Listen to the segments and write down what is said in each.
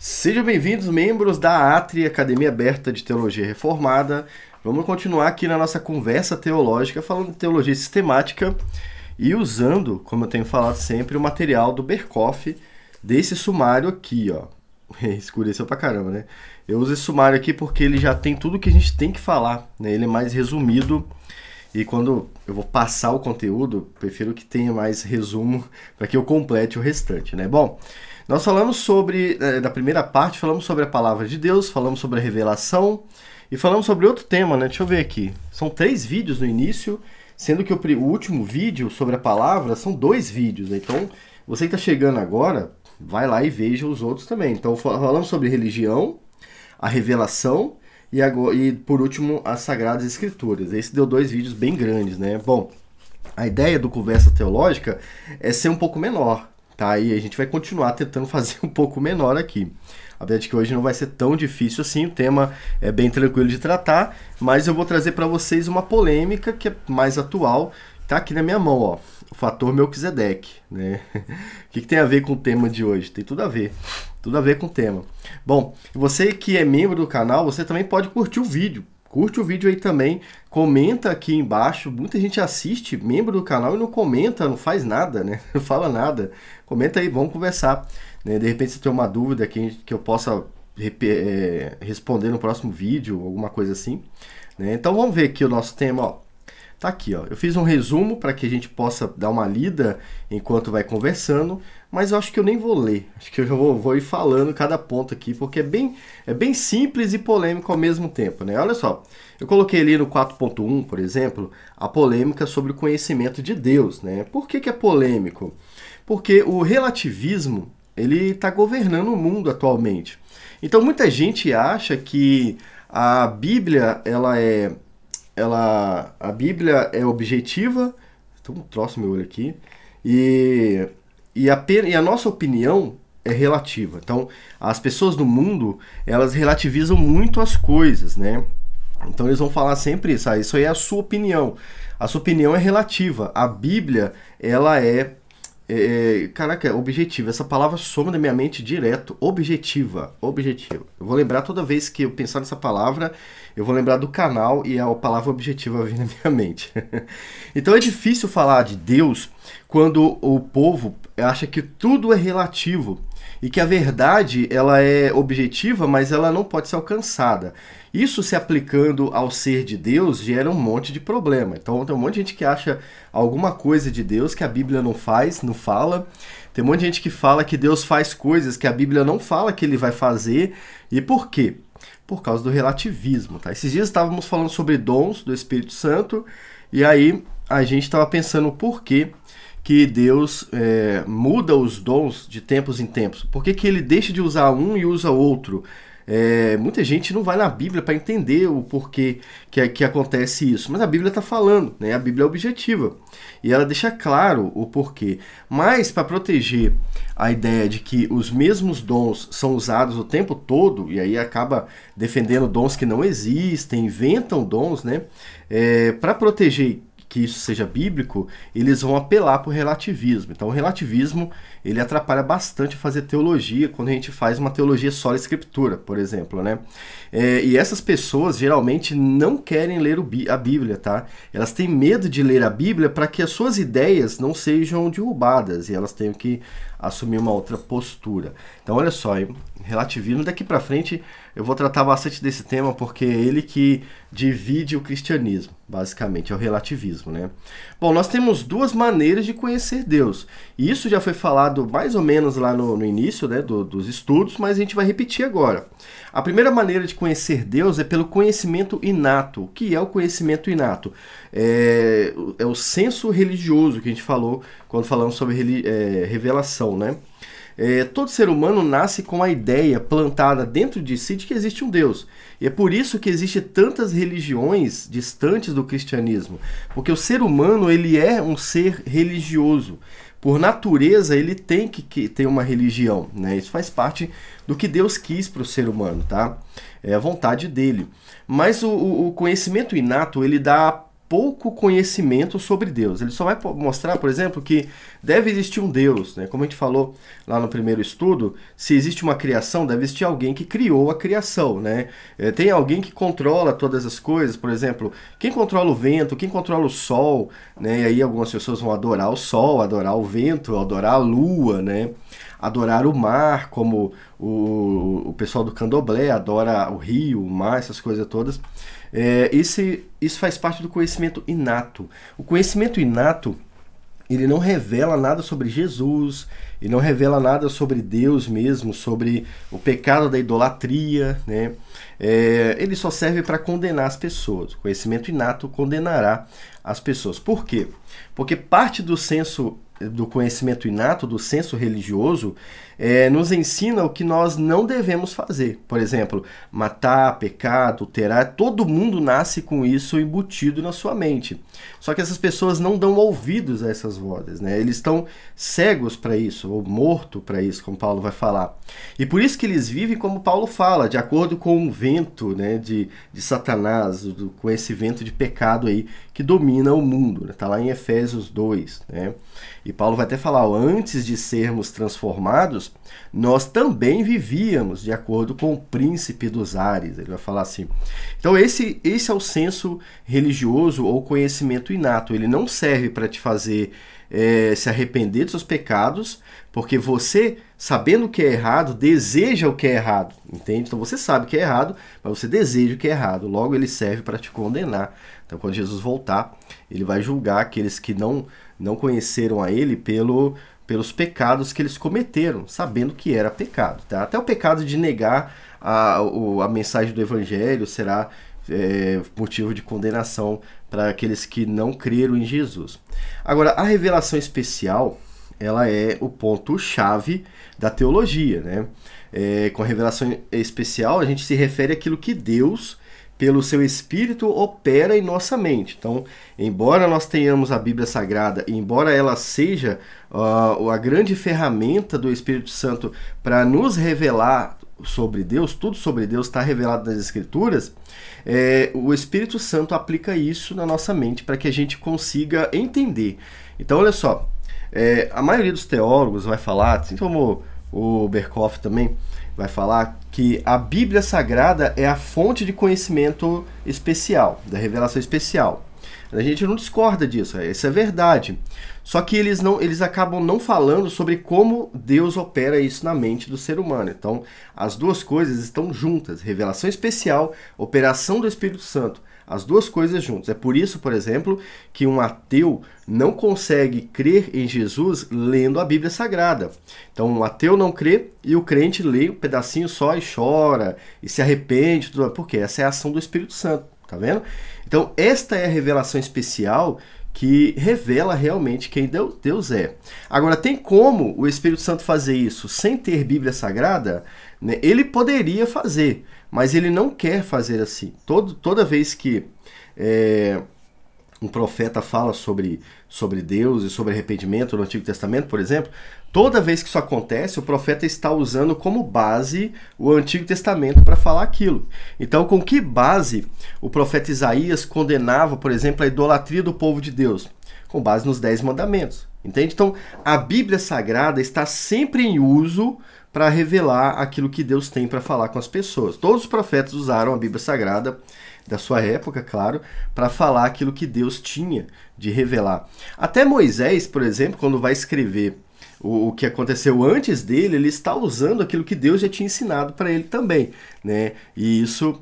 Sejam bem-vindos, membros da ATRI, Academia Aberta de Teologia Reformada. Vamos continuar aqui na nossa conversa teológica, falando de teologia sistemática e usando, como eu tenho falado sempre, o material do Berkoff desse sumário aqui, ó. Escureceu pra caramba, né? Eu uso esse sumário aqui porque ele já tem tudo que a gente tem que falar, né? Ele é mais resumido e quando eu vou passar o conteúdo, prefiro que tenha mais resumo para que eu complete o restante, né? Bom, nós falamos sobre, eh, na primeira parte, falamos sobre a palavra de Deus, falamos sobre a revelação e falamos sobre outro tema, né? Deixa eu ver aqui. São três vídeos no início, sendo que o, último vídeo sobre a palavra são dois vídeos. Né? Então, você que está chegando agora, vai lá e veja os outros também. Então, falamos sobre religião, a revelação e, agora, e por último, as Sagradas Escrituras. Esse deu dois vídeos bem grandes, né? Bom, a ideia do Conversa Teológica é ser um pouco menor tá? E a gente vai continuar tentando fazer um pouco menor aqui. A verdade é que hoje não vai ser tão difícil assim, o tema é bem tranquilo de tratar, mas eu vou trazer para vocês uma polêmica que é mais atual, tá aqui na minha mão, ó, o fator Melquisedeque, né? o que, que, tem a ver com o tema de hoje? Tem tudo a ver, tudo a ver com o tema. Bom, você que é membro do canal, você também pode curtir o vídeo, curte o vídeo aí também, comenta aqui embaixo. Muita gente assiste, membro do canal, e não comenta, não faz nada, né? Não fala nada. Comenta aí, vamos conversar. Né? De repente você tem uma dúvida que, que eu possa é, responder no próximo vídeo, alguma coisa assim. Né? Então vamos ver aqui o nosso tema, ó. Tá aqui, ó. Eu fiz um resumo para que a gente possa dar uma lida enquanto vai conversando, mas eu acho que eu nem vou ler. Acho que eu vou, vou ir falando cada ponto aqui, porque é bem, é bem simples e polêmico ao mesmo tempo, né? Olha só, eu coloquei ali no 4.1, por exemplo, a polêmica sobre o conhecimento de Deus, né? Por que, que é polêmico? Porque o relativismo, ele está governando o mundo atualmente. Então muita gente acha que a Bíblia, ela é ela a Bíblia é objetiva, então um troço meu olho aqui, e, e, a, e a nossa opinião é relativa. Então, as pessoas do mundo, elas relativizam muito as coisas, né? Então eles vão falar sempre isso, ah, isso aí é a sua opinião. A sua opinião é relativa. A Bíblia, ela é é, é, caraca, é objetivo. Essa palavra soma da minha mente direto. Objetiva. objetivo. Eu vou lembrar toda vez que eu pensar nessa palavra, eu vou lembrar do canal e a palavra objetiva vem na minha mente. então é difícil falar de Deus quando o povo acha que tudo é relativo e que a verdade ela é objetiva, mas ela não pode ser alcançada. Isso se aplicando ao ser de Deus gera um monte de problema. Então tem um monte de gente que acha alguma coisa de Deus que a Bíblia não faz, não fala. Tem um monte de gente que fala que Deus faz coisas que a Bíblia não fala que ele vai fazer. E por quê? Por causa do relativismo, tá? Esses dias estávamos falando sobre dons do Espírito Santo e aí a gente estava pensando por quê que Deus é, muda os dons de tempos em tempos? Por que, que ele deixa de usar um e usa outro? É, muita gente não vai na Bíblia para entender o porquê que, é, que acontece isso, mas a Bíblia está falando, né? a Bíblia é objetiva e ela deixa claro o porquê. Mas para proteger a ideia de que os mesmos dons são usados o tempo todo e aí acaba defendendo dons que não existem, inventam dons, né? É, para proteger que isso seja bíblico, eles vão apelar para o relativismo. Então, o relativismo ele atrapalha bastante fazer teologia quando a gente faz uma teologia só escritura, por exemplo, né? É, e essas pessoas geralmente não querem ler a Bíblia, tá? Elas têm medo de ler a Bíblia para que as suas ideias não sejam derrubadas e elas tenham que assumir uma outra postura. Então, olha só, relativismo daqui para frente eu vou tratar bastante desse tema porque é ele que divide o cristianismo, basicamente, é o relativismo, né? Bom, nós temos duas maneiras de conhecer Deus. E isso já foi falado mais ou menos lá no, no início né, do, dos estudos, mas a gente vai repetir agora. A primeira maneira de conhecer Deus é pelo conhecimento inato. O que é o conhecimento inato? É, é o senso religioso que a gente falou quando falamos sobre é, revelação, né? É, todo ser humano nasce com a ideia plantada dentro de si de que existe um Deus. E é por isso que existem tantas religiões distantes do cristianismo, porque o ser humano ele é um ser religioso. Por natureza, ele tem que, que ter uma religião, né? Isso faz parte do que Deus quis para o ser humano, tá? É a vontade dele. Mas o, o conhecimento inato, ele dá pouco conhecimento sobre Deus. Ele só vai mostrar, por exemplo, que deve existir um Deus. Né? Como a gente falou lá no primeiro estudo, se existe uma criação, deve existir alguém que criou a criação. Né? É, tem alguém que controla todas as coisas, por exemplo, quem controla o vento, quem controla o sol. Né? E aí algumas pessoas vão adorar o sol, adorar o vento, adorar a lua, né? adorar o mar, como o, o pessoal do candomblé adora o rio, o mar, essas coisas todas. É, esse, isso faz parte do conhecimento inato. O conhecimento inato ele não revela nada sobre Jesus, ele não revela nada sobre Deus mesmo, sobre o pecado da idolatria, né? É, ele só serve para condenar as pessoas. O conhecimento inato condenará as pessoas. Por quê? Porque parte do senso do conhecimento inato, do senso religioso, é, nos ensina o que nós não devemos fazer. Por exemplo, matar, pecar, adulterar, todo mundo nasce com isso embutido na sua mente. Só que essas pessoas não dão ouvidos a essas vozes, né? Eles estão cegos para isso, ou morto para isso, como Paulo vai falar. E por isso que eles vivem como Paulo fala, de acordo com o um vento né, de, de Satanás, do, com esse vento de pecado aí que domina o mundo. Está né? Tá lá em Efésios 2. Né? E Paulo vai até falar, ó, antes de sermos transformados, nós também vivíamos de acordo com o príncipe dos ares. Ele vai falar assim. Então, esse, esse é o senso religioso ou conhecimento inato. Ele não serve para te fazer é, se arrepender dos seus pecados, porque você, sabendo o que é errado, deseja o que é errado, entende? Então você sabe o que é errado, mas você deseja o que é errado. Logo, ele serve para te condenar. Então, quando Jesus voltar, ele vai julgar aqueles que não, não conheceram a ele pelo pelos pecados que eles cometeram, sabendo que era pecado. Tá? Até o pecado de negar a, a mensagem do evangelho será é, motivo de condenação para aqueles que não creram em Jesus. Agora, a revelação especial ela é o ponto chave da teologia, né? É, com a revelação especial a gente se refere àquilo que Deus pelo seu espírito opera em nossa mente. Então, embora nós tenhamos a Bíblia Sagrada, embora ela seja uh, a grande ferramenta do Espírito Santo para nos revelar sobre Deus, tudo sobre Deus está revelado nas Escrituras, é, o Espírito Santo aplica isso na nossa mente para que a gente consiga entender. Então, olha só, é, a maioria dos teólogos vai falar, assim como o Berkhoff também, vai falar que a Bíblia Sagrada é a fonte de conhecimento especial, da revelação especial. A gente não discorda disso, isso é verdade. Só que eles não, eles acabam não falando sobre como Deus opera isso na mente do ser humano. Então, as duas coisas estão juntas: revelação especial, operação do Espírito Santo. As duas coisas juntas. É por isso, por exemplo, que um ateu não consegue crer em Jesus lendo a Bíblia Sagrada. Então, um ateu não crê e o crente lê um pedacinho só e chora e se arrepende, tudo porque essa é a ação do Espírito Santo, tá vendo? Então, esta é a revelação especial que revela realmente quem Deus é. Agora, tem como o Espírito Santo fazer isso sem ter Bíblia Sagrada? Né, ele poderia fazer, mas ele não quer fazer assim. Todo, toda vez que é, um profeta fala sobre, sobre Deus e sobre arrependimento no Antigo Testamento, por exemplo, toda vez que isso acontece, o profeta está usando como base o Antigo Testamento para falar aquilo. Então, com que base o profeta Isaías condenava, por exemplo, a idolatria do povo de Deus? Com base nos Dez Mandamentos. Entende? Então, a Bíblia Sagrada está sempre em uso para revelar aquilo que Deus tem para falar com as pessoas. Todos os profetas usaram a Bíblia Sagrada da sua época, claro, para falar aquilo que Deus tinha de revelar. Até Moisés, por exemplo, quando vai escrever o, que aconteceu antes dele, ele está usando aquilo que Deus já tinha ensinado para ele também, né? E isso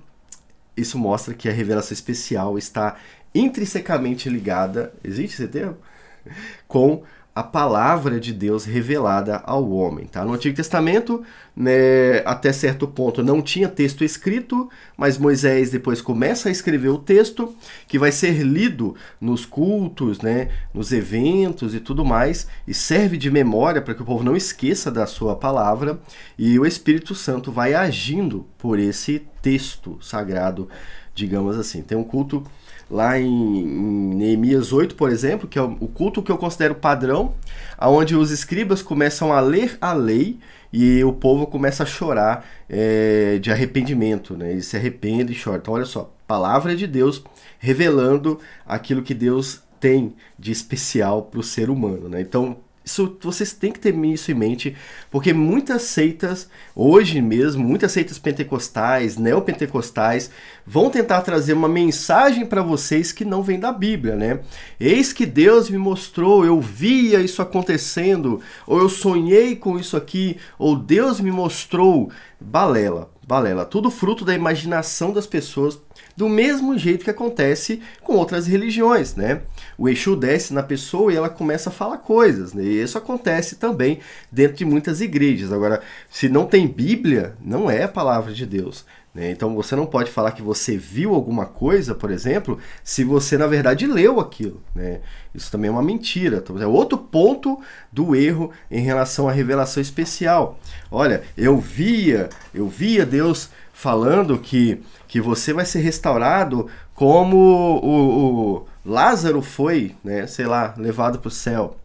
isso mostra que a revelação especial está intrinsecamente ligada, existe esse termo? Com a palavra de Deus revelada ao homem. Tá? No Antigo Testamento, né, até certo ponto, não tinha texto escrito, mas Moisés depois começa a escrever o texto, que vai ser lido nos cultos, né, nos eventos e tudo mais, e serve de memória para que o povo não esqueça da sua palavra, e o Espírito Santo vai agindo por esse texto sagrado, digamos assim. Tem um culto lá em, em Neemias 8, por exemplo, que é o culto que eu considero padrão, aonde os escribas começam a ler a lei e o povo começa a chorar é, de arrependimento, né? Eles se arrependem e choram. Então, olha só, palavra de Deus revelando aquilo que Deus tem de especial para o ser humano, né? Então, isso, vocês têm que ter isso em mente, porque muitas seitas, hoje mesmo, muitas seitas pentecostais, neopentecostais, vão tentar trazer uma mensagem para vocês que não vem da Bíblia, né? Eis que Deus me mostrou, eu via isso acontecendo, ou eu sonhei com isso aqui, ou Deus me mostrou. Balela, balela. Tudo fruto da imaginação das pessoas, do mesmo jeito que acontece com outras religiões, né? o Exu desce na pessoa e ela começa a falar coisas. Né? E isso acontece também dentro de muitas igrejas. Agora, se não tem Bíblia, não é a palavra de Deus. Né? Então você não pode falar que você viu alguma coisa, por exemplo, se você na verdade leu aquilo. Né? Isso também é uma mentira. Então, é outro ponto do erro em relação à revelação especial. Olha, eu via, eu via Deus falando que, que você vai ser restaurado como o, o Lázaro foi, né, sei lá, levado para o céu.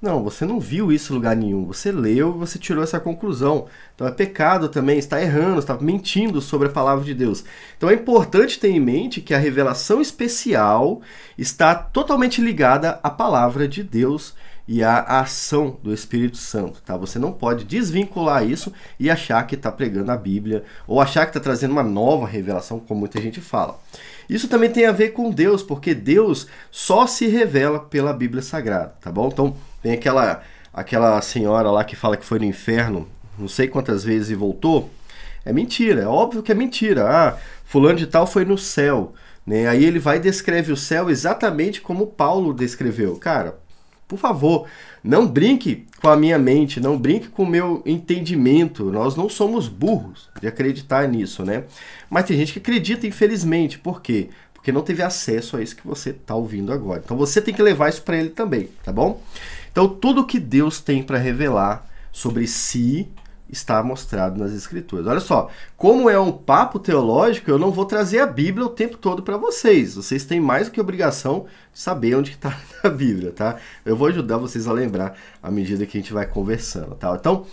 Não, você não viu isso em lugar nenhum. Você leu, você tirou essa conclusão. Então é pecado também, está errando, está mentindo sobre a palavra de Deus. Então é importante ter em mente que a revelação especial está totalmente ligada à palavra de Deus e à ação do Espírito Santo, tá? Você não pode desvincular isso e achar que está pregando a Bíblia ou achar que está trazendo uma nova revelação, como muita gente fala. Isso também tem a ver com Deus, porque Deus só se revela pela Bíblia Sagrada, tá bom? Então, tem aquela aquela senhora lá que fala que foi no inferno, não sei quantas vezes e voltou. É mentira, é óbvio que é mentira. Ah, fulano de tal foi no céu, né? Aí ele vai e descreve o céu exatamente como Paulo descreveu. Cara, por favor, não brinque com a minha mente, não brinque com o meu entendimento. Nós não somos burros de acreditar nisso, né? Mas tem gente que acredita, infelizmente. Por quê? Porque não teve acesso a isso que você está ouvindo agora. Então você tem que levar isso para ele também, tá bom? Então tudo que Deus tem para revelar sobre si está mostrado nas escrituras. Olha só, como é um papo teológico, eu não vou trazer a Bíblia o tempo todo para vocês. Vocês têm mais do que obrigação de saber onde está a Bíblia, tá? Eu vou ajudar vocês a lembrar à medida que a gente vai conversando, tá? Então,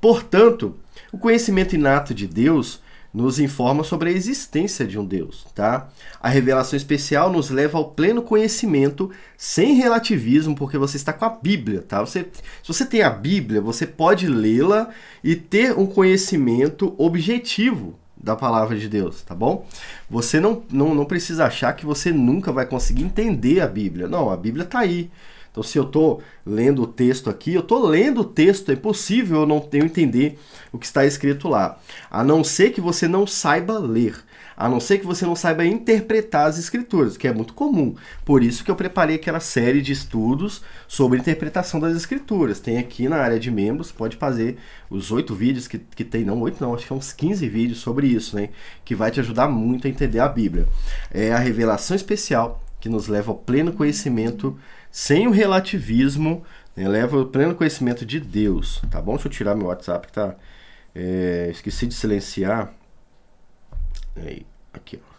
portanto, o conhecimento inato de Deus nos informa sobre a existência de um Deus, tá? A revelação especial nos leva ao pleno conhecimento, sem relativismo, porque você está com a Bíblia, tá? Você, se você tem a Bíblia, você pode lê-la e ter um conhecimento objetivo da palavra de Deus, tá bom? Você não, não, não precisa achar que você nunca vai conseguir entender a Bíblia. Não, a Bíblia está aí. Então, se eu estou lendo o texto aqui, eu estou lendo o texto, é possível eu não eu entender o que está escrito lá. A não ser que você não saiba ler, a não ser que você não saiba interpretar as escrituras, que é muito comum. Por isso que eu preparei aquela série de estudos sobre interpretação das escrituras. Tem aqui na área de membros, pode fazer os oito vídeos que, que tem, não oito não, acho que são é uns 15 vídeos sobre isso, né? Que vai te ajudar muito a entender a Bíblia. É a revelação especial que nos leva ao pleno conhecimento sem o relativismo, né? leva o pleno conhecimento de Deus, tá bom? Deixa eu tirar meu WhatsApp que tá. É, esqueci de silenciar. Aí, aqui, ó.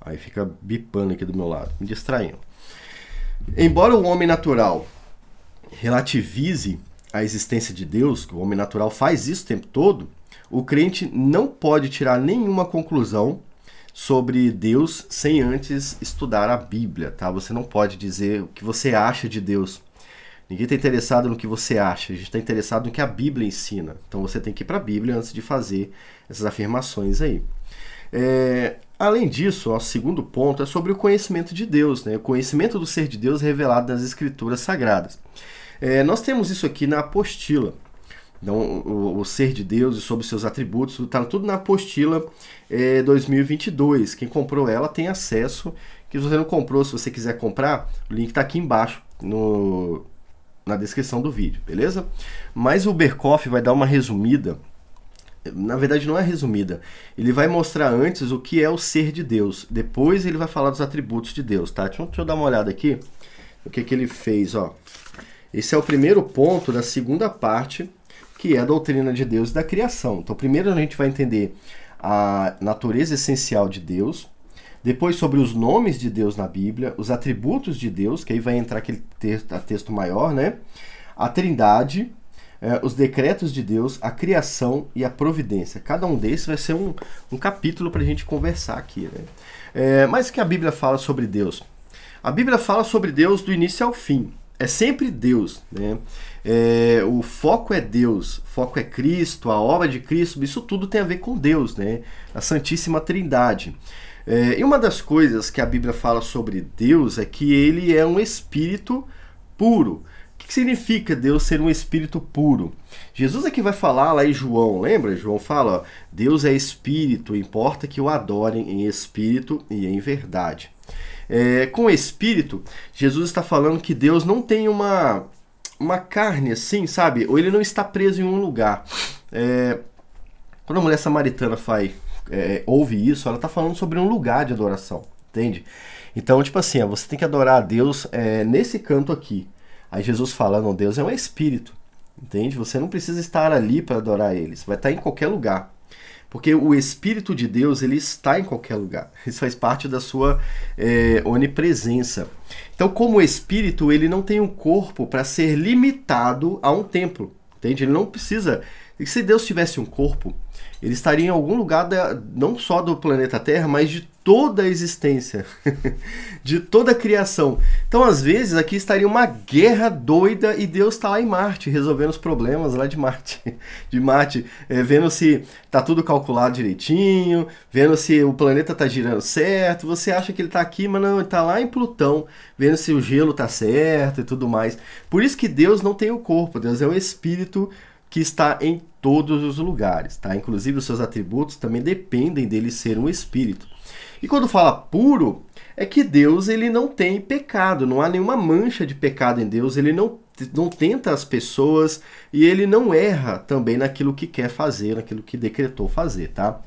Aí fica bipando aqui do meu lado, me distraindo. Embora o homem natural relativize a existência de Deus, que o homem natural faz isso o tempo todo, o crente não pode tirar nenhuma conclusão sobre Deus sem antes estudar a Bíblia, tá? Você não pode dizer o que você acha de Deus. Ninguém está interessado no que você acha, a gente está interessado no que a Bíblia ensina. Então você tem que ir para a Bíblia antes de fazer essas afirmações aí. É, além disso, o segundo ponto é sobre o conhecimento de Deus, né? o conhecimento do ser de Deus revelado nas Escrituras Sagradas. É, nós temos isso aqui na apostila. Então, o, o, ser de Deus e sobre seus atributos, está tudo na apostila é, 2022. Quem comprou ela tem acesso. Que se você não comprou, se você quiser comprar, o link está aqui embaixo no, na descrição do vídeo, beleza? Mas o Berkoff vai dar uma resumida. Na verdade, não é resumida. Ele vai mostrar antes o que é o ser de Deus. Depois ele vai falar dos atributos de Deus, tá? Deixa, deixa eu dar uma olhada aqui. O que, que ele fez, ó. Esse é o primeiro ponto da segunda parte que é a doutrina de Deus e da criação. Então, primeiro a gente vai entender a natureza essencial de Deus, depois sobre os nomes de Deus na Bíblia, os atributos de Deus, que aí vai entrar aquele texto, texto maior, né? A Trindade, eh, os decretos de Deus, a criação e a providência. Cada um desses vai ser um, um capítulo para a gente conversar aqui, né? É, mas o que a Bíblia fala sobre Deus? A Bíblia fala sobre Deus do início ao fim. É sempre Deus, né? é, o foco é Deus, foco é Cristo, a obra de Cristo, isso tudo tem a ver com Deus, né? A Santíssima Trindade. É, e uma das coisas que a Bíblia fala sobre Deus é que ele é um espírito puro. O que significa Deus ser um espírito puro? Jesus aqui é vai falar lá em João, lembra? João fala: ó, Deus é espírito, importa que o adorem em espírito e em verdade. É, com espírito, Jesus está falando que Deus não tem uma uma carne assim, sabe? Ou ele não está preso em um lugar. É, quando a mulher samaritana faz, é, ouve isso, ela está falando sobre um lugar de adoração, entende? Então, tipo assim, ó, você tem que adorar a Deus é, nesse canto aqui. Aí Jesus fala, não, Deus é um espírito, entende? Você não precisa estar ali para adorar ele, você vai estar tá em qualquer lugar. Porque o Espírito de Deus ele está em qualquer lugar. Isso faz parte da sua é, onipresença. Então, como Espírito, ele não tem um corpo para ser limitado a um templo. Entende? Ele não precisa. E se Deus tivesse um corpo, ele estaria em algum lugar da, não só do planeta Terra, mas de toda a existência, de toda a criação. Então, às vezes, aqui estaria uma guerra doida e Deus está lá em Marte, resolvendo os problemas lá de Marte. De Marte, é, vendo se tá tudo calculado direitinho, vendo se o planeta tá girando certo. Você acha que ele está aqui, mas não, ele está lá em Plutão, vendo se o gelo tá certo e tudo mais. Por isso que Deus não tem o corpo, Deus é o espírito que está em todos os lugares, tá? Inclusive os seus atributos também dependem dele ser um espírito. E quando fala puro, é que Deus ele não tem pecado, não há nenhuma mancha de pecado em Deus, ele não, não tenta as pessoas e ele não erra também naquilo que quer fazer, naquilo que decretou fazer, tá?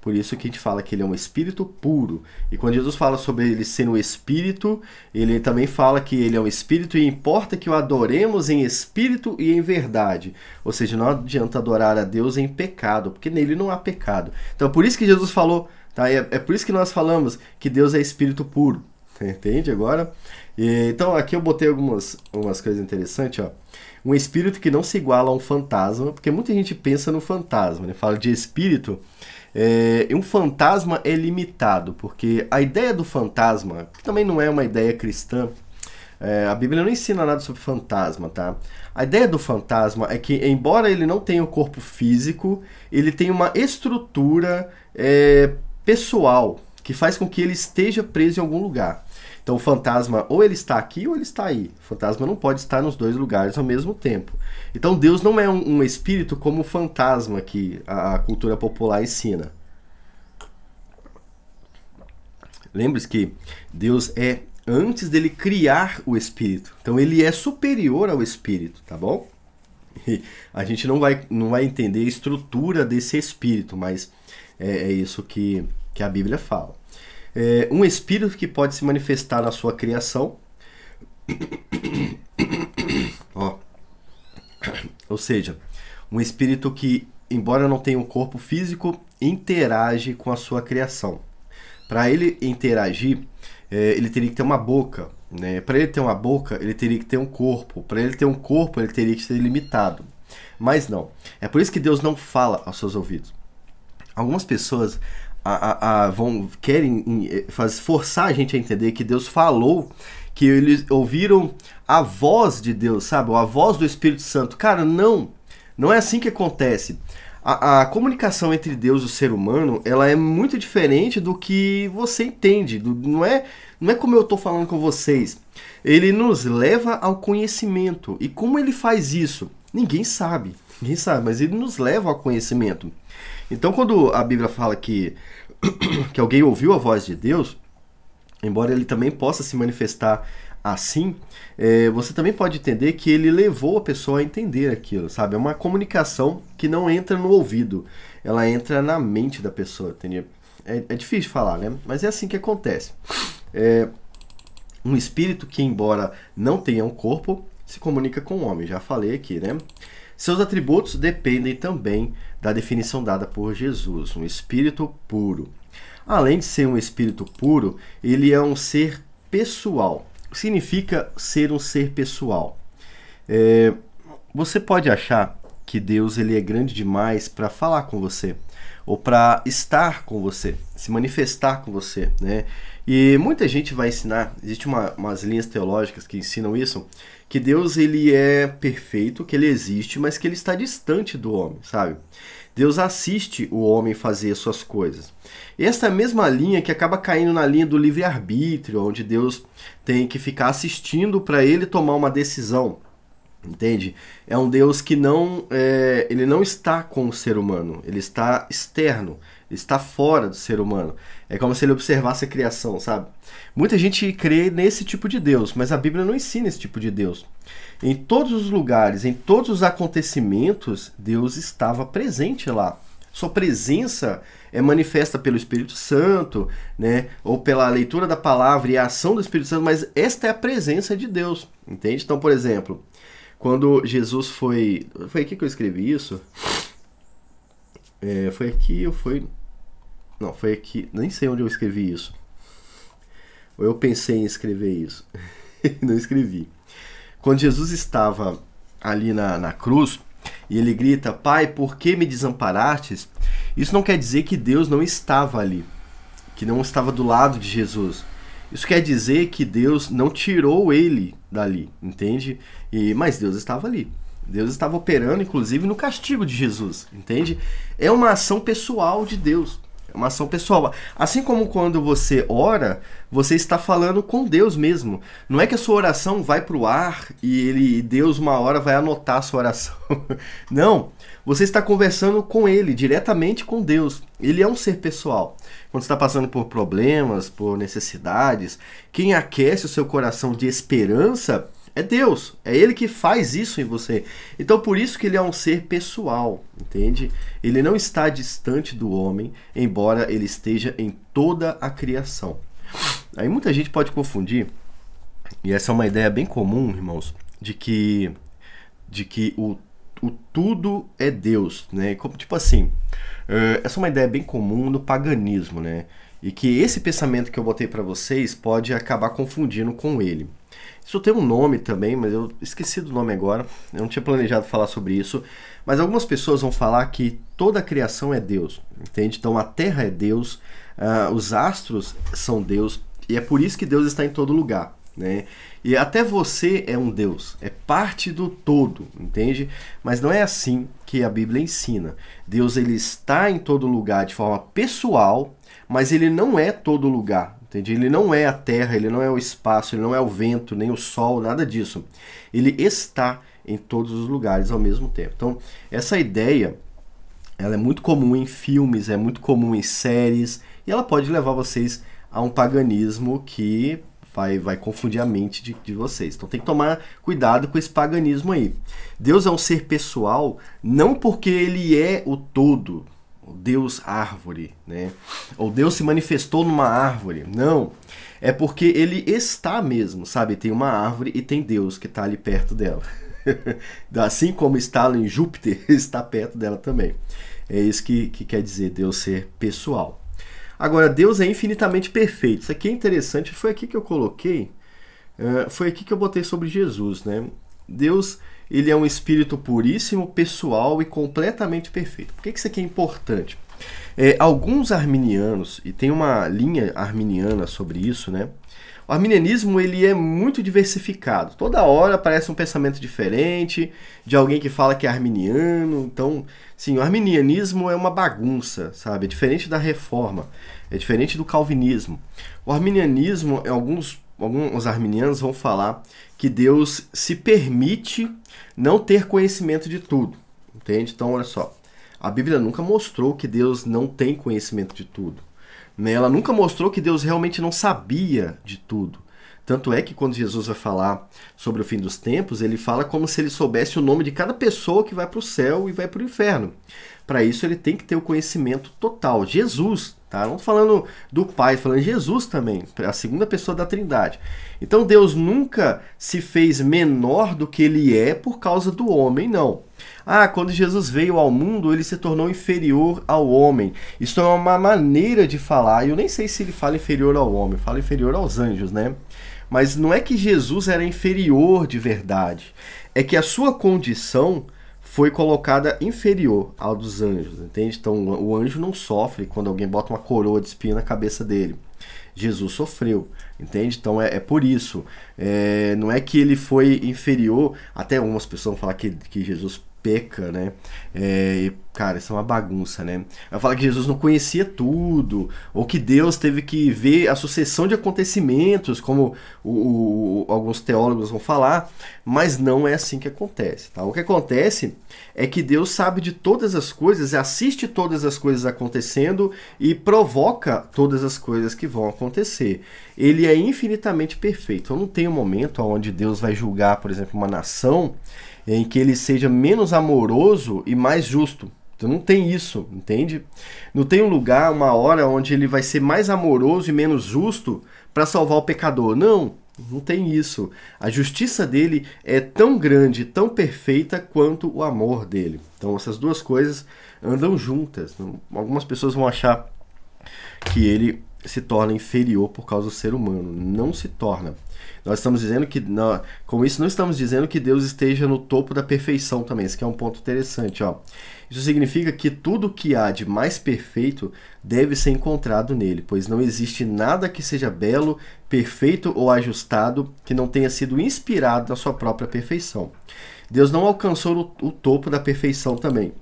Por isso que a gente fala que ele é um espírito puro. E quando Jesus fala sobre ele ser um espírito, ele também fala que ele é um espírito e importa que o adoremos em espírito e em verdade. Ou seja, não adianta adorar a Deus em pecado, porque nele não há pecado. Então, por isso que Jesus falou Tá? É, é, por isso que nós falamos que Deus é espírito puro. Entende agora? E, então aqui eu botei algumas, algumas coisas interessantes. Ó. Um espírito que não se iguala a um fantasma, porque muita gente pensa no fantasma, né? fala de espírito. É, um fantasma é limitado, porque a ideia do fantasma, que também não é uma ideia cristã, é, a Bíblia não ensina nada sobre fantasma, tá? A ideia do fantasma é que, embora ele não tenha o um corpo físico, ele tem uma estrutura é, pessoal que faz com que ele esteja preso em algum lugar. Então o fantasma ou ele está aqui ou ele está aí. O fantasma não pode estar nos dois lugares ao mesmo tempo. Então Deus não é um, um espírito como o fantasma que a, a cultura popular ensina. Lembre-se que Deus é antes dele criar o espírito. Então ele é superior ao espírito, tá bom? E a gente não vai, não vai entender a estrutura desse espírito, mas é, é isso que, que a Bíblia fala. É um espírito que pode se manifestar na sua criação. Ó. Ou seja, um espírito que, embora não tenha um corpo físico, interage com a sua criação. Para ele interagir, é, ele teria que ter uma boca. Né? Para ele ter uma boca, ele teria que ter um corpo. Para ele ter um corpo, ele teria que ser limitado. Mas não. É por isso que Deus não fala aos seus ouvidos. Algumas pessoas a, a, a vão, querem eh, faz, forçar a gente a entender que Deus falou que eles ouviram a voz de Deus, sabe? Ou a voz do Espírito Santo. Cara, não. Não é assim que acontece. A, a, comunicação entre Deus e o ser humano, ela é muito diferente do que você entende. Do, não, é, não é como eu estou falando com vocês. Ele nos leva ao conhecimento. E como ele faz isso? Ninguém sabe quem sabe, mas ele nos leva ao conhecimento. Então, quando a Bíblia fala que, que alguém ouviu a voz de Deus, embora ele também possa se manifestar assim, é, você também pode entender que ele levou a pessoa a entender aquilo, sabe? É uma comunicação que não entra no ouvido, ela entra na mente da pessoa, entendeu? É, é difícil falar, né? Mas é assim que acontece. É, um espírito que, embora não tenha um corpo, se comunica com o homem, já falei aqui, né? Seus atributos dependem também da definição dada por Jesus, um espírito puro. Além de ser um espírito puro, ele é um ser pessoal. Significa ser um ser pessoal. É, você pode achar que Deus ele é grande demais para falar com você ou para estar com você, se manifestar com você, né? E muita gente vai ensinar, existe uma, umas linhas teológicas que ensinam isso, que Deus ele é perfeito, que ele existe, mas que ele está distante do homem, sabe? Deus assiste o homem fazer suas coisas. Essa mesma linha que acaba caindo na linha do livre-arbítrio, onde Deus tem que ficar assistindo para ele tomar uma decisão. Entende? É um Deus que não, é, ele não está com o ser humano, ele está externo está fora do ser humano. É como se ele observasse a criação, sabe? Muita gente crê nesse tipo de Deus, mas a Bíblia não ensina esse tipo de Deus. Em todos os lugares, em todos os acontecimentos, Deus estava presente lá. Sua presença é manifesta pelo Espírito Santo, né? Ou pela leitura da palavra e a ação do Espírito Santo, mas esta é a presença de Deus, entende? Então, por exemplo, quando Jesus foi, foi aqui que eu escrevi isso. É, foi aqui eu fui Não, foi aqui. Nem sei onde eu escrevi isso. Ou eu pensei em escrever isso. Não escrevi. Quando Jesus estava ali na, na cruz e ele grita: Pai, por que me desamparastes? Isso não quer dizer que Deus não estava ali, que não estava do lado de Jesus. Isso quer dizer que Deus não tirou ele dali, entende? E mas Deus estava ali. Deus estava operando, inclusive, no castigo de Jesus, entende? É uma ação pessoal de Deus. É uma ação pessoal. Assim como quando você ora, você está falando com Deus mesmo. Não é que a sua oração vai para o ar e ele, Deus uma hora vai anotar a sua oração. Não. Você está conversando com Ele, diretamente com Deus. Ele é um ser pessoal. Quando está passando por problemas, por necessidades, quem aquece o seu coração de esperança é Deus, é Ele que faz isso em você. Então, por isso que Ele é um ser pessoal, entende? Ele não está distante do homem, embora Ele esteja em toda a criação. Aí muita gente pode confundir, e essa é uma ideia bem comum, irmãos, de que, de que o, o tudo é Deus, né? Como, tipo assim, eh, essa é uma ideia bem comum no paganismo, né? E que esse pensamento que eu botei para vocês pode acabar confundindo com ele. Isso tem um nome também, mas eu esqueci do nome agora. Eu não tinha planejado falar sobre isso. Mas algumas pessoas vão falar que toda a criação é Deus, entende? Então a terra é Deus, uh, os astros são Deus, e é por isso que Deus está em todo lugar. Né? E até você é um Deus, é parte do todo, entende? Mas não é assim que a Bíblia ensina. Deus ele está em todo lugar de forma pessoal, mas ele não é todo lugar, Entendi? Ele não é a terra, ele não é o espaço, ele não é o vento, nem o sol, nada disso. Ele está em todos os lugares ao mesmo tempo. Então, essa ideia ela é muito comum em filmes, é muito comum em séries, e ela pode levar vocês a um paganismo que vai, vai confundir a mente de, de vocês. Então tem que tomar cuidado com esse paganismo aí. Deus é um ser pessoal, não porque ele é o todo, o Deus árvore, né? Ou Deus se manifestou numa árvore. Não. É porque ele está mesmo, sabe? Tem uma árvore e tem Deus que está ali perto dela. assim como está em Júpiter, está perto dela também. É isso que, que quer dizer Deus ser pessoal. Agora, Deus é infinitamente perfeito. Isso aqui é interessante. Foi aqui que eu coloquei. Uh, foi aqui que eu botei sobre Jesus, né? Deus ele é um espírito puríssimo, pessoal e completamente perfeito. Por que isso aqui é importante? É, alguns arminianos, e tem uma linha arminiana sobre isso, né? O arminianismo ele é muito diversificado. Toda hora aparece um pensamento diferente de alguém que fala que é arminiano. Então, sim, o arminianismo é uma bagunça, sabe? É diferente da reforma, é diferente do calvinismo. O arminianismo, alguns alguns arminianos vão falar que Deus se permite não ter conhecimento de tudo, entende? Então, olha só, a Bíblia nunca mostrou que Deus não tem conhecimento de tudo. Né? Ela nunca mostrou que Deus realmente não sabia de tudo. Tanto é que quando Jesus vai falar sobre o fim dos tempos, ele fala como se ele soubesse o nome de cada pessoa que vai para o céu e vai para o inferno. Para isso, ele tem que ter o conhecimento total. Jesus Tá? Não falando do Pai, falando de Jesus também, a segunda pessoa da Trindade. Então Deus nunca se fez menor do que ele é por causa do homem, não. Ah, quando Jesus veio ao mundo, ele se tornou inferior ao homem. Isso é uma maneira de falar, eu nem sei se ele fala inferior ao homem, fala inferior aos anjos, né? Mas não é que Jesus era inferior de verdade, é que a sua condição foi colocada inferior ao dos anjos, entende? Então o anjo não sofre quando alguém bota uma coroa de espinho na cabeça dele. Jesus sofreu, entende? Então é, é por isso. É, não é que ele foi inferior, até algumas pessoas falam falar que, que Jesus peca, né? É, e, cara, isso é uma bagunça, né? Vai falar que Jesus não conhecia tudo, ou que Deus teve que ver a sucessão de acontecimentos, como o, o, alguns teólogos vão falar, mas não é assim que acontece, tá? O que acontece é que Deus sabe de todas as coisas, assiste todas as coisas acontecendo e provoca todas as coisas que vão acontecer. Ele é infinitamente perfeito. Eu não tenho um momento onde Deus vai julgar, por exemplo, uma nação em que ele seja menos amoroso e mais justo. Então não tem isso, entende? Não tem um lugar, uma hora onde ele vai ser mais amoroso e menos justo para salvar o pecador. Não, não tem isso. A justiça dele é tão grande, tão perfeita quanto o amor dele. Então essas duas coisas andam juntas. Então, algumas pessoas vão achar que ele se torna inferior por causa do ser humano. Não se torna. Nós estamos dizendo que, não, com isso, não estamos dizendo que Deus esteja no topo da perfeição também. Isso é um ponto interessante. Ó. Isso significa que tudo o que há de mais perfeito deve ser encontrado nele, pois não existe nada que seja belo, perfeito ou ajustado que não tenha sido inspirado na sua própria perfeição. Deus não alcançou o, o topo da perfeição também,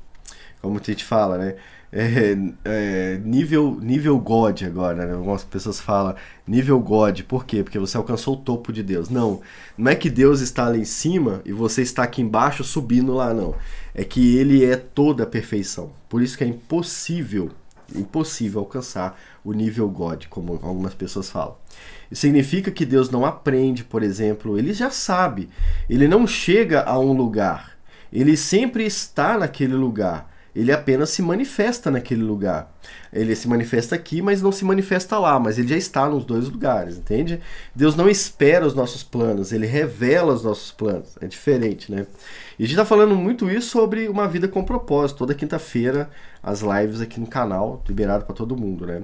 como a gente fala, né? é, é, nível, nível God agora, né? Algumas pessoas falam nível God, por quê? Porque você alcançou o topo de Deus. Não, não é que Deus está lá em cima e você está aqui embaixo subindo lá, não. É que ele é toda a perfeição. Por isso que é impossível, impossível alcançar o nível God, como algumas pessoas falam. Isso significa que Deus não aprende, por exemplo, ele já sabe. Ele não chega a um lugar. Ele sempre está naquele lugar ele apenas se manifesta naquele lugar. Ele se manifesta aqui, mas não se manifesta lá, mas ele já está nos dois lugares, entende? Deus não espera os nossos planos, ele revela os nossos planos. É diferente, né? E a gente está falando muito isso sobre uma vida com propósito. Toda quinta-feira, as lives aqui no canal, liberado para todo mundo, né?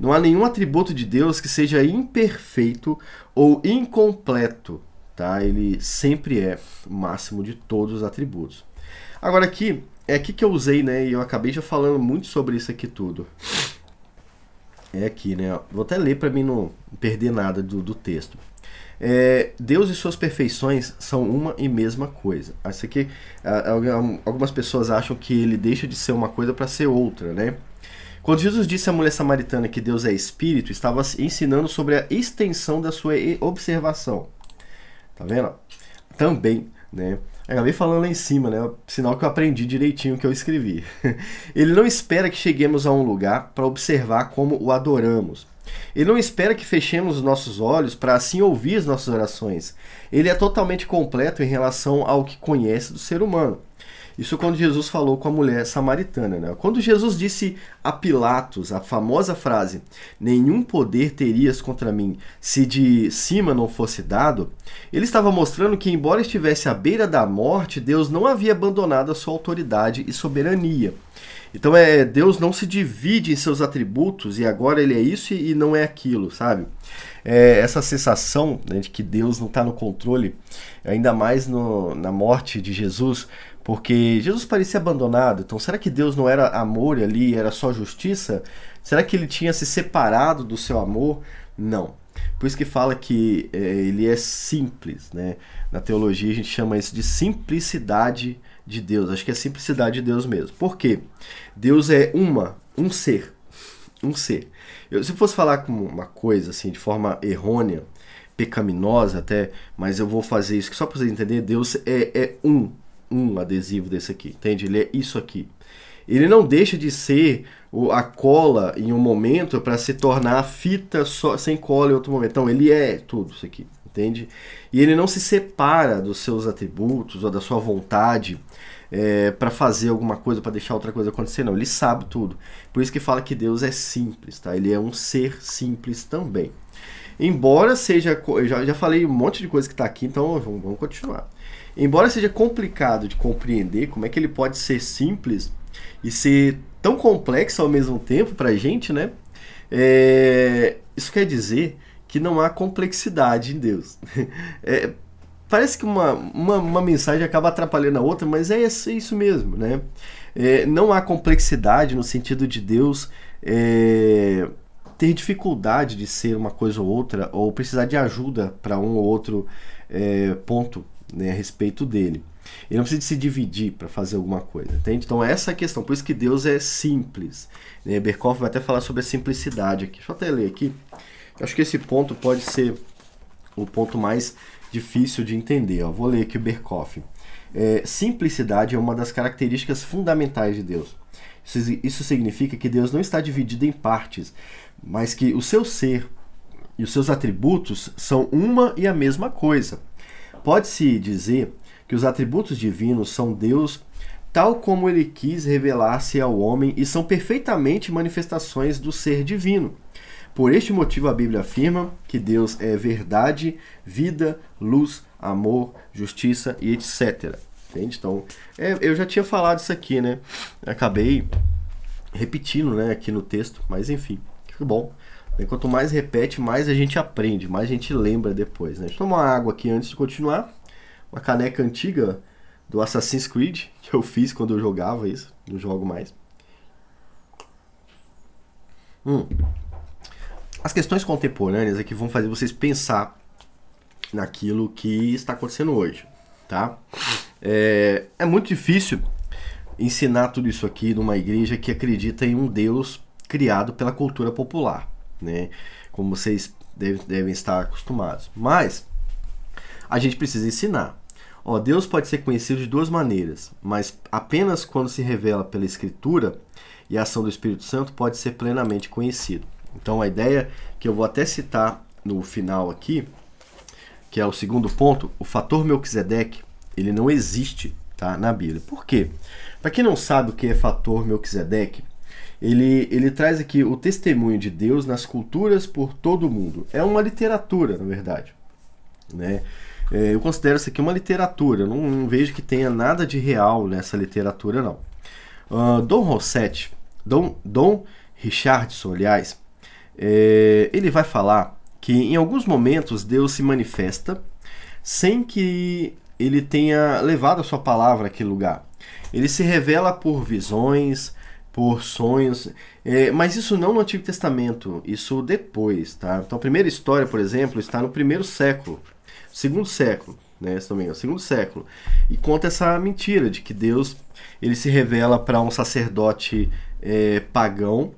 Não há nenhum atributo de Deus que seja imperfeito ou incompleto, tá? Ele sempre é o máximo de todos os atributos. Agora aqui, é aqui que eu usei, né? E eu acabei já falando muito sobre isso aqui tudo. É aqui, né? Vou até ler para mim não perder nada do, do texto. É, Deus e suas perfeições são uma e mesma coisa. Isso aqui, algumas pessoas acham que ele deixa de ser uma coisa para ser outra, né? Quando Jesus disse à mulher samaritana que Deus é espírito, estava ensinando sobre a extensão da sua observação. Tá vendo? Também, né? Acabei falando lá em cima, né? Sinal que eu aprendi direitinho o que eu escrevi. Ele não espera que cheguemos a um lugar para observar como o adoramos. Ele não espera que fechemos os nossos olhos para assim ouvir as nossas orações. Ele é totalmente completo em relação ao que conhece do ser humano. Isso quando Jesus falou com a mulher samaritana. Né? Quando Jesus disse a Pilatos a famosa frase: Nenhum poder terias contra mim se de cima não fosse dado, ele estava mostrando que, embora estivesse à beira da morte, Deus não havia abandonado a sua autoridade e soberania. Então é Deus não se divide em seus atributos e agora ele é isso e não é aquilo, sabe? É, essa sensação né, de que Deus não está no controle, ainda mais no, na morte de Jesus, porque Jesus parecia abandonado. Então, será que Deus não era amor ali, era só justiça? Será que ele tinha se separado do seu amor? Não. Por isso que fala que é, ele é simples, né? Na teologia a gente chama isso de simplicidade de Deus. Acho que é simplicidade de Deus mesmo. Por quê? Deus é uma, um ser. Um ser. Eu, se eu fosse falar com uma coisa assim de forma errônea, pecaminosa até, mas eu vou fazer isso só para você entender. Deus é, é um um adesivo desse aqui, entende? Ele é isso aqui. Ele não deixa de ser a cola em um momento para se tornar a fita só, sem cola em outro momento. Então, ele é tudo isso aqui, entende? E ele não se separa dos seus atributos ou da sua vontade é, para fazer alguma coisa, para deixar outra coisa acontecer, não. Ele sabe tudo. Por isso que fala que Deus é simples, tá? Ele é um ser simples também. Embora seja. Eu já, já falei um monte de coisa que está aqui, então vamos, vamos continuar. Embora seja complicado de compreender como é que ele pode ser simples e ser tão complexo ao mesmo tempo para a gente, né? É, isso quer dizer que não há complexidade em Deus. É, parece que uma, uma, uma, mensagem acaba atrapalhando a outra, mas é, isso mesmo, né? É, não há complexidade no sentido de Deus é, ter dificuldade de ser uma coisa ou outra, ou precisar de ajuda para um ou outro é, ponto né, a respeito dele. Ele não precisa se dividir para fazer alguma coisa, entende? Então essa é a questão, por isso que Deus é simples. Né? Berkoff vai até falar sobre a simplicidade aqui. Deixa eu até ler aqui. Eu acho que esse ponto pode ser o ponto mais difícil de entender. Ó. Vou ler aqui o Berkoff. É, simplicidade é uma das características fundamentais de Deus. Isso, isso significa que Deus não está dividido em partes, mas que o seu ser e os seus atributos são uma e a mesma coisa. Pode-se dizer que os atributos divinos são Deus tal como ele quis revelar-se ao homem e são perfeitamente manifestações do ser divino. Por este motivo, a Bíblia afirma que Deus é verdade, vida, luz, amor, justiça e etc. Entende? Então, é, eu já tinha falado isso aqui, né? Acabei repetindo né, aqui no texto, mas enfim, que bom. Né? Quanto mais repete, mais a gente aprende, mais a gente lembra depois. Né? Deixa eu tomar uma água aqui antes de continuar. Uma caneca antiga do Assassin's Creed, que eu fiz quando eu jogava isso, não jogo mais. Hum. As questões contemporâneas é que vão fazer vocês pensar naquilo que está acontecendo hoje, tá? É, é muito difícil ensinar tudo isso aqui numa igreja que acredita em um Deus criado pela cultura popular né? Como vocês deve, devem estar acostumados. Mas a gente precisa ensinar. Ó, Deus pode ser conhecido de duas maneiras, mas apenas quando se revela pela Escritura e a ação do Espírito Santo pode ser plenamente conhecido. Então a ideia que eu vou até citar no final aqui, que é o segundo ponto, o fator Melquisedeque, ele não existe tá, na Bíblia. Por quê? Para quem não sabe o que é fator Melquisedeque, ele, ele traz aqui o testemunho de Deus nas culturas por todo o mundo. É uma literatura, na verdade. Né? É, eu considero isso aqui uma literatura, não, não, vejo que tenha nada de real nessa literatura, não. Uh, Dom Rossetti, Dom, Dom Richardson, aliás, é, ele vai falar que em alguns momentos Deus se manifesta sem que ele tenha levado a sua palavra àquele lugar. Ele se revela por visões, por sonhos. É, mas isso não no Antigo Testamento, isso depois, tá? Então a primeira história, por exemplo, está no primeiro século, segundo século, né? Se também, segundo século. E conta essa mentira de que Deus ele se revela para um sacerdote é, pagão,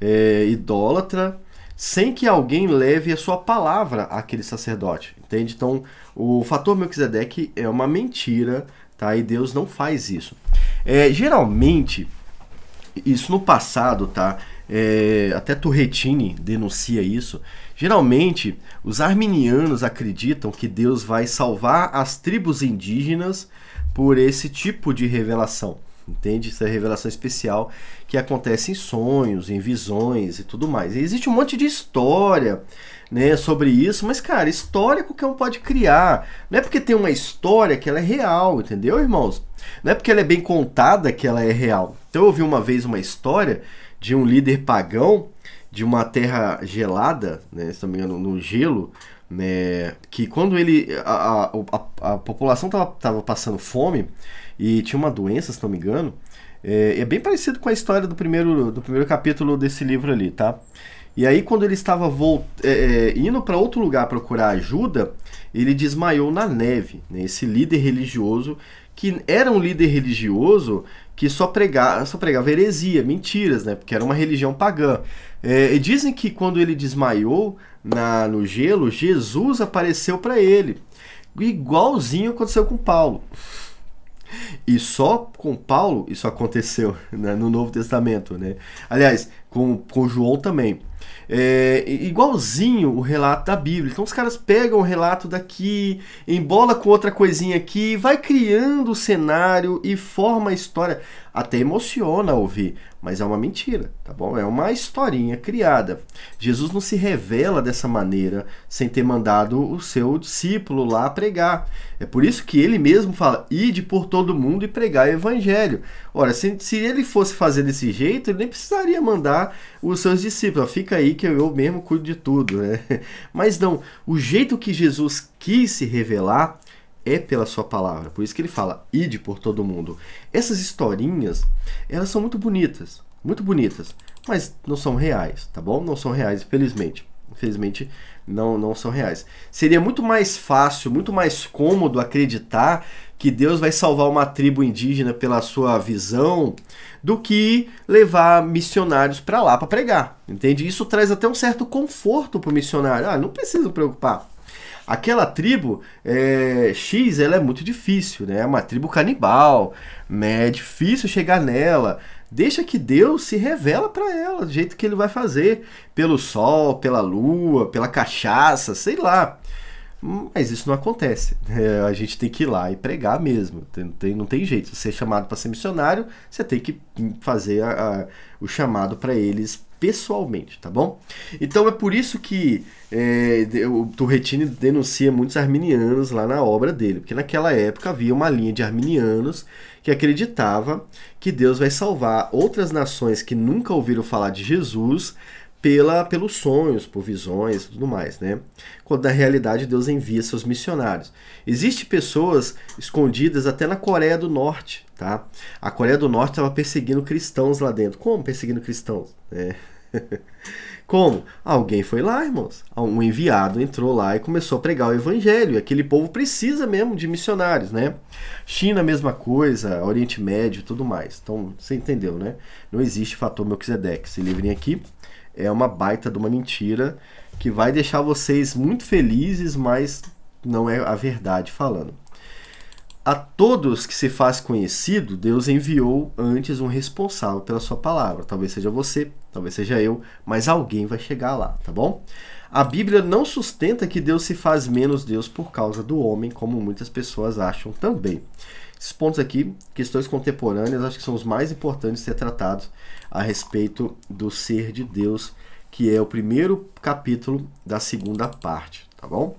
é, idólatra, sem que alguém leve a sua palavra àquele sacerdote, entende? Então o fator Melquisedeque é uma mentira, tá? E Deus não faz isso. É, geralmente isso no passado, tá? É, até Turretini denuncia isso. Geralmente, os arminianos acreditam que Deus vai salvar as tribos indígenas por esse tipo de revelação. Entende? Essa é revelação especial que acontece em sonhos, em visões e tudo mais. E existe um monte de história né, sobre isso, mas, cara, história qualquer um pode criar. Não é porque tem uma história que ela é real, entendeu, irmãos? Não é porque ela é bem contada que ela é real. Então, eu ouvi uma vez uma história de um líder pagão de uma terra gelada, né, se não me engano, no gelo, né, que quando ele a, a, a população estava passando fome, e tinha uma doença, se não me engano. É, é, bem parecido com a história do primeiro, do primeiro capítulo desse livro ali, tá? E aí, quando ele estava volt... É, é indo para outro lugar procurar ajuda, ele desmaiou na neve. Né? Esse líder religioso, que era um líder religioso que só pregava, só pregava heresia, mentiras, né? porque era uma religião pagã. É, e dizem que quando ele desmaiou na, no gelo, Jesus apareceu para ele. Igualzinho aconteceu com Paulo. E só com Paulo isso aconteceu né, no Novo Testamento. Né? Aliás, com, com João também. É, igualzinho o relato da Bíblia. Então os caras pegam o relato daqui, embola com outra coisinha aqui, vai criando o cenário e forma a história até emociona ouvir, mas é uma mentira, tá bom? É uma historinha criada. Jesus não se revela dessa maneira sem ter mandado o seu discípulo lá pregar. É por isso que ele mesmo fala: ide por todo mundo e pregar o evangelho. Ora, se, se ele fosse fazer desse jeito, ele nem precisaria mandar os seus discípulos. Fica aí que eu mesmo cuido de tudo, né? Mas não, o jeito que Jesus quis se revelar é pela sua palavra. Por isso que ele fala: ide por todo mundo. Essas historinhas, elas são muito bonitas, muito bonitas, mas não são reais, tá bom? Não são reais, infelizmente. Infelizmente, não, não são reais. Seria muito mais fácil, muito mais cômodo acreditar que Deus vai salvar uma tribo indígena pela sua visão do que levar missionários para lá para pregar, entende? Isso traz até um certo conforto para o missionário. Ah, não precisa preocupar Aquela tribo é, X, ela é muito difícil, né? É uma tribo canibal, né? É difícil chegar nela. Deixa que Deus se revela para ela, do jeito que ele vai fazer, pelo sol, pela lua, pela cachaça, sei lá. Mas isso não acontece. É, a gente tem que ir lá e pregar mesmo. Tem, tem, não tem jeito. Se você é chamado para ser missionário, você tem que fazer a, a, o chamado para eles pessoalmente, tá bom? Então é por isso que é, o Turretini denuncia muitos arminianos lá na obra dele, porque naquela época havia uma linha de arminianos que acreditava que Deus vai salvar outras nações que nunca ouviram falar de Jesus pela pelos sonhos, por visões, tudo mais, né? Quando na realidade Deus envia seus missionários. Existem pessoas escondidas até na Coreia do Norte Tá? A Coreia do Norte estava perseguindo cristãos lá dentro. Como perseguindo cristãos? É. Como? Alguém foi lá, irmãos. Ah, um enviado entrou lá e começou a pregar o evangelho. Aquele povo precisa mesmo de missionários, né? China, mesma coisa, Oriente Médio, tudo mais. Então, você entendeu, né? Não existe fator Melquisedeque. Esse livrinho aqui é uma baita de uma mentira que vai deixar vocês muito felizes, mas não é a verdade falando. A todos que se faz conhecido, Deus enviou antes um responsável pela sua palavra. Talvez seja você, talvez seja eu, mas alguém vai chegar lá, tá bom? A Bíblia não sustenta que Deus se faz menos Deus por causa do homem, como muitas pessoas acham também. Esses pontos aqui, questões contemporâneas, acho que são os mais importantes de ser tratados a respeito do ser de Deus, que é o primeiro capítulo da segunda parte, tá bom?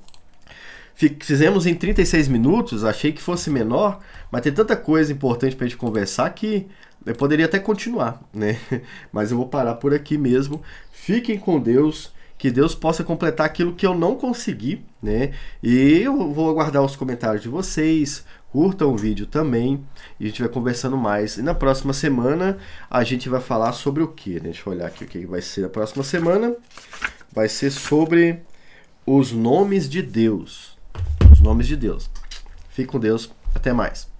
Fizemos em 36 minutos, achei que fosse menor, mas tem tanta coisa importante para a gente conversar que eu né, poderia até continuar, né? Mas eu vou parar por aqui mesmo. Fiquem com Deus, que Deus possa completar aquilo que eu não consegui, né? E eu vou aguardar os comentários de vocês. Curtam o vídeo também e a gente vai conversando mais. E na próxima semana a gente vai falar sobre o que? Né, deixa eu olhar aqui o que vai ser a próxima semana. Vai ser sobre os nomes de Deus os nomes de Deus. Fique com Deus, até mais.